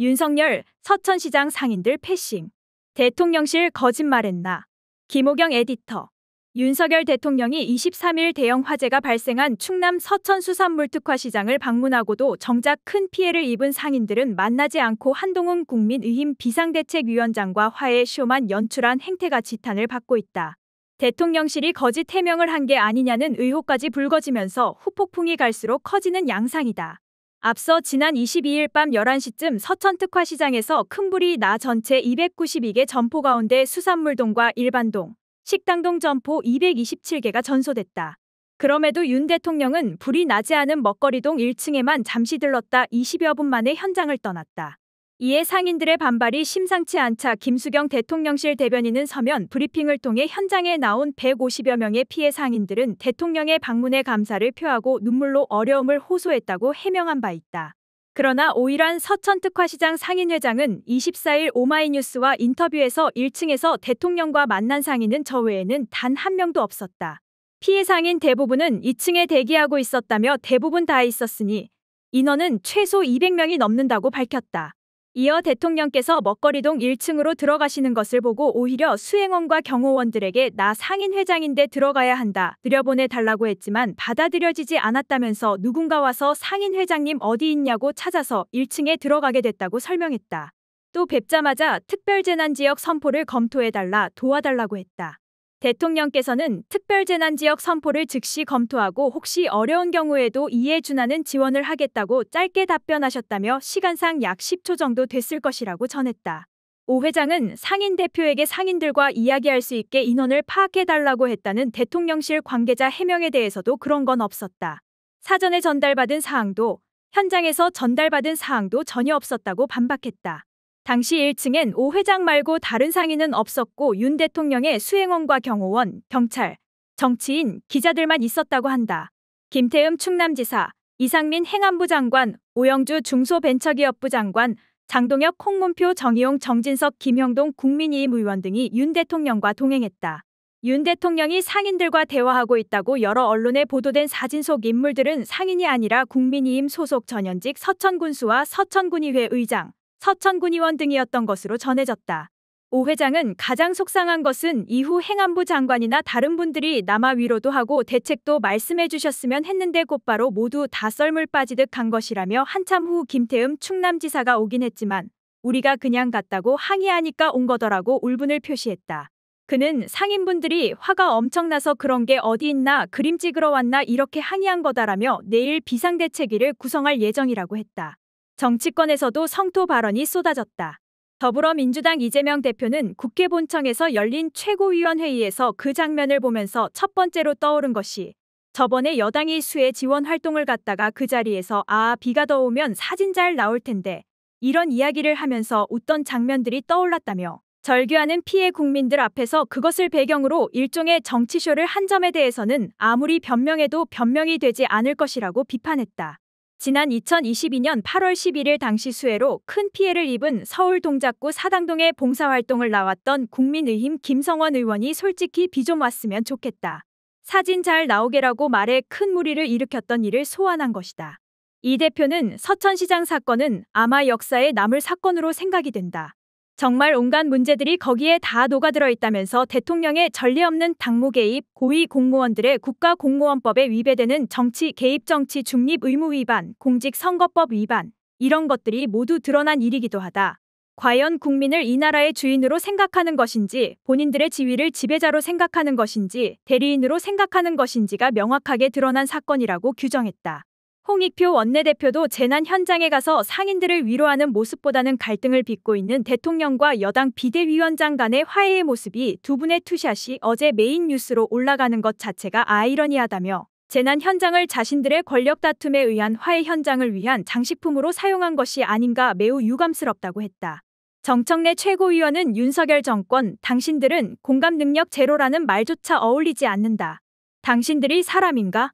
윤석열 서천시장 상인들 패싱. 대통령실 거짓말했나. 김호경 에디터. 윤석열 대통령이 23일 대형 화재가 발생한 충남 서천 수산물 특화 시장을 방문하고도 정작 큰 피해를 입은 상인들은 만나지 않고 한동훈 국민의힘 비상대책위원장과 화해 쇼만 연출한 행태가 지탄을 받고 있다. 대통령실이 거짓 해명을 한 게 아니냐는 의혹까지 불거지면서 후폭풍이 갈수록 커지는 양상이다. 앞서 지난 22일 밤 11시쯤 서천특화시장에서 큰 불이 나 전체 292개 점포 가운데 수산물동과 일반동, 식당동 점포 227개가 전소됐다. 그럼에도 윤 대통령은 불이 나지 않은 먹거리동 1층에만 잠시 들렀다 20여 분 만에 현장을 떠났다. 이에 상인들의 반발이 심상치 않자 김수경 대통령실 대변인은 서면 브리핑을 통해 현장에 나온 150여 명의 피해 상인들은 대통령의 방문에 감사를 표하고 눈물로 어려움을 호소했다고 해명한 바 있다. 그러나 오일환 서천특화시장 상인회장은 24일 오마이뉴스와 인터뷰에서 1층에서 대통령과 만난 상인은 저 외에는 단 한 명도 없었다. 피해 상인 대부분은 2층에 대기하고 있었다며 대부분 다 있었으니 인원은 최소 200명이 넘는다고 밝혔다. 이어 대통령께서 먹거리동 1층으로 들어가시는 것을 보고 오히려 수행원과 경호원들에게 나 상인 회장인데 들어가야 한다. 들여보내 달라고 했지만 받아들여지지 않았다면서 누군가 와서 상인 회장님 어디 있냐고 찾아서 1층에 들어가게 됐다고 설명했다. 또 뵙자마자 특별재난지역 선포를 검토해달라 도와달라고 했다. 대통령께서는 특별재난지역 선포를 즉시 검토하고 혹시 어려운 경우에도 이해 준하는 지원을 하겠다고 짧게 답변하셨다며 시간상 약 10초 정도 됐을 것이라고 전했다. 오 회장은 상인 대표에게 상인들과 이야기할 수 있게 인원을 파악해달라고 했다는 대통령실 관계자 해명에 대해서도 그런 건 없었다. 사전에 전달받은 사항도 현장에서 전달받은 사항도 전혀 없었다고 반박했다. 당시 1층엔 오 회장 말고 다른 상인은 없었고 윤 대통령의 수행원과 경호원, 경찰, 정치인, 기자들만 있었다고 한다. 김태흠 충남지사, 이상민 행안부 장관, 오영주 중소벤처기업부 장관, 장동혁 콩문표 정의용 정진석 김형동 국민이임 의원 등이 윤 대통령과 동행했다. 윤 대통령이 상인들과 대화하고 있다고 여러 언론에 보도된 사진 속 인물들은 상인이 아니라 국민이임 소속 전현직 서천군수와 서천군의회 의장, 서천군의원 등이었던 것으로 전해졌다. 오 회장은 가장 속상한 것은 이후 행안부 장관이나 다른 분들이 남아 위로도 하고 대책도 말씀해 주셨으면 했는데 곧바로 모두 다 썰물 빠지듯 간 것이라며 한참 후김태음 충남지사가 오긴 했지만 우리가 그냥 갔다고 항의하니까 온 거더라고 울분을 표시했다. 그는 상인분들이 화가 엄청나서 그런 게 어디 있나 그림 찍으러 왔나 이렇게 항의한 거다라며 내일 비상대책위를 구성할 예정이라고 했다. 정치권에서도 성토 발언이 쏟아졌다. 더불어민주당 이재명 대표는 국회 본청에서 열린 최고위원회의에서 그 장면을 보면서 첫 번째로 떠오른 것이 저번에 여당이 수해 지원 활동을 갔다가 그 자리에서 아 비가 더 오면 사진 잘 나올 텐데 이런 이야기를 하면서 웃던 장면들이 떠올랐다며 절규하는 피해 국민들 앞에서 그것을 배경으로 일종의 정치쇼를 한 점에 대해서는 아무리 변명해도 변명이 되지 않을 것이라고 비판했다. 지난 2022년 8월 11일 당시 수해로 큰 피해를 입은 서울 동작구 사당동의 봉사활동을 나왔던 국민의힘 김성원 의원이 솔직히 비 좀 왔으면 좋겠다. 사진 잘 나오게라고 말해 큰 무리를 일으켰던 일을 소환한 것이다. 이 대표는 서천시장 사건은 아마 역사에 남을 사건으로 생각이 된다. 정말 온갖 문제들이 거기에 다 녹아들어 있다면서 대통령의 전례 없는 당무 개입, 고위 공무원들의 국가 공무원법에 위배되는 정치 개입 정치 중립 의무 위반, 공직 선거법 위반 이런 것들이 모두 드러난 일이기도 하다. 과연 국민을 이 나라의 주인으로 생각하는 것인지, 본인들의 지위를 지배자로 생각하는 것인지, 대리인으로 생각하는 것인지가 명확하게 드러난 사건이라고 규정했다. 홍익표 원내대표도 재난 현장에 가서 상인들을 위로하는 모습보다는 갈등을 빚고 있는 대통령과 여당 비대위원장 간의 화해의 모습이 두 분의 투샷이 어제 메인 뉴스로 올라가는 것 자체가 아이러니하다며 재난 현장을 자신들의 권력 다툼에 의한 화해 현장을 위한 장식품으로 사용한 것이 아닌가 매우 유감스럽다고 했다. 정청래 최고위원은 윤석열 정권 당신들은 공감 능력 제로라는 말조차 어울리지 않는다. 당신들이 사람인가?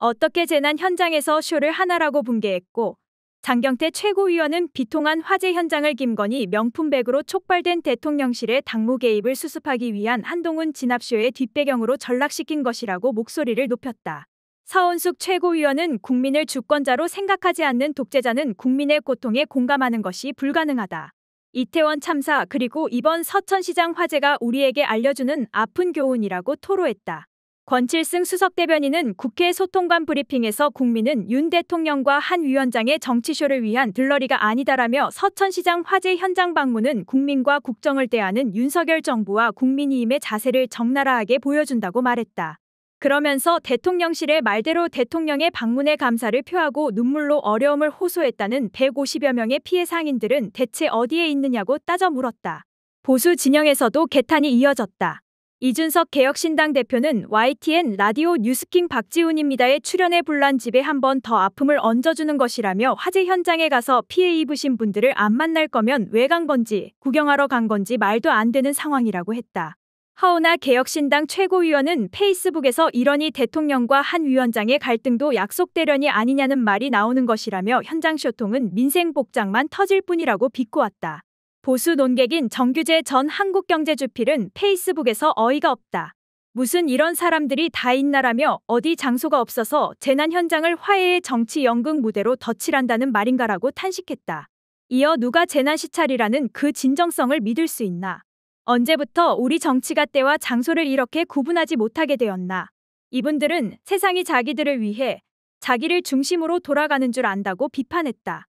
어떻게 재난 현장에서 쇼를 하나라고 붕괴했고 장경태 최고위원은 비통한 화재 현장을 김건희 명품백으로 촉발된 대통령실의 당무 개입을 수습하기 위한 한동훈 진압쇼의 뒷배경으로 전락시킨 것이라고 목소리를 높였다. 서원숙 최고위원은 국민을 주권자로 생각하지 않는 독재자는 국민의 고통에 공감하는 것이 불가능하다. 이태원 참사 그리고 이번 서천시장 화재가 우리에게 알려주는 아픈 교훈이라고 토로했다. 권칠승 수석대변인은 국회 소통관 브리핑에서 국민은 윤 대통령과 한 위원장의 정치쇼를 위한 들러리가 아니다라며 서천시장 화재 현장 방문은 국민과 국정을 대하는 윤석열 정부와 국민이임의 자세를 적나라하게 보여준다고 말했다. 그러면서 대통령실에 말대로 대통령의 방문에 감사를 표하고 눈물로 어려움을 호소했다는 150여 명의 피해 상인들은 대체 어디에 있느냐고 따져 물었다. 보수 진영에서도 개탄이 이어졌다. 이준석 개혁신당 대표는 YTN 라디오 뉴스킹 박지훈입니다에출연해 불난 집에 한 번 더 아픔을 얹어주는 것이라며 화재 현장에 가서 피해 입으신 분들을 안 만날 거면 왜 간 건지 구경하러 간 건지 말도 안 되는 상황이라고 했다. 하오나 개혁신당 최고위원은 페이스북에서 이러니 대통령과 한 위원장의 갈등도 약속대련이 아니냐는 말이 나오는 것이라며 현장 쇼통은 민생 복장만 터질 뿐이라고 비꼬았다. 보수 논객인 정규재 전 한국경제주필은 페이스북에서 어이가 없다. 무슨 이런 사람들이 다 있나라며 어디 장소가 없어서 재난 현장을 화해의 정치 연극 무대로 덧칠한다는 말인가라고 탄식했다. 이어 누가 재난 시찰이라는 그 진정성을 믿을 수 있나. 언제부터 우리 정치가 때와 장소를 이렇게 구분하지 못하게 되었나. 이분들은 세상이 자기들을 위해 자기를 중심으로 돌아가는 줄 안다고 비판했다.